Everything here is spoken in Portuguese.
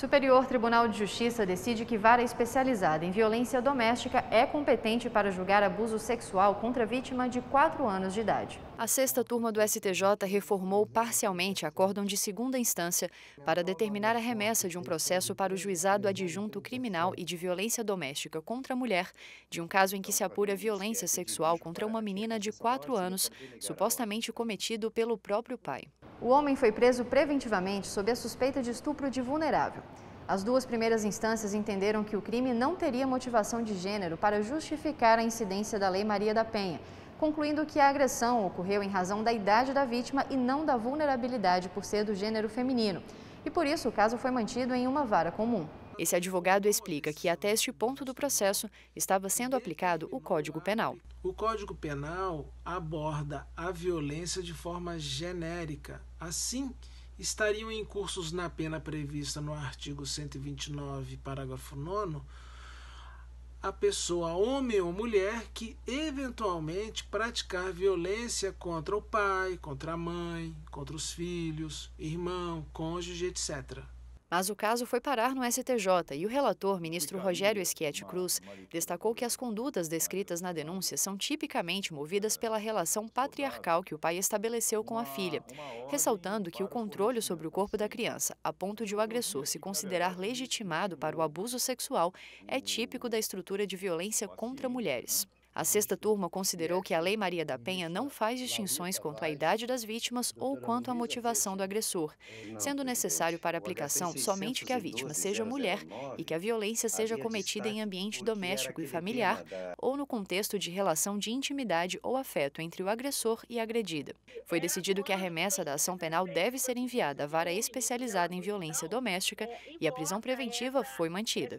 Superior Tribunal de Justiça decide que vara especializada em violência doméstica é competente para julgar abuso sexual contra vítima de 4 anos de idade. A sexta turma do STJ reformou parcialmente acórdão de segunda instância para determinar a remessa de um processo para o juizado adjunto criminal e de violência doméstica contra a mulher, de um caso em que se apura violência sexual contra uma menina de 4 anos, supostamente cometido pelo próprio pai. O homem foi preso preventivamente sob a suspeita de estupro de vulnerável. As duas primeiras instâncias entenderam que o crime não teria motivação de gênero para justificar a incidência da Lei Maria da Penha, concluindo que a agressão ocorreu em razão da idade da vítima e não da vulnerabilidade por ser do gênero feminino. E por isso o caso foi mantido em uma vara comum. Esse advogado explica que até este ponto do processo estava sendo aplicado o Código Penal. O Código Penal aborda a violência de forma genérica. Assim, estariam em cursos na pena prevista no artigo 129, parágrafo 9 a pessoa, homem ou mulher, que eventualmente praticar violência contra o pai, contra a mãe, contra os filhos, irmão, cônjuge, etc. Mas o caso foi parar no STJ e o relator, ministro Rogério Schietti Cruz, destacou que as condutas descritas na denúncia são tipicamente movidas pela relação patriarcal que o pai estabeleceu com a filha, ressaltando que o controle sobre o corpo da criança, a ponto de o agressor se considerar legitimado para o abuso sexual, é típico da estrutura de violência contra né? mulheres. A sexta turma considerou que a Lei Maria da Penha não faz distinções quanto à idade das vítimas ou quanto à motivação do agressor, sendo necessário para aplicação somente que a vítima seja mulher e que a violência seja cometida em ambiente doméstico e familiar ou no contexto de relação de intimidade ou afeto entre o agressor e a agredida. Foi decidido que a remessa da ação penal deve ser enviada à vara especializada em violência doméstica e a prisão preventiva foi mantida.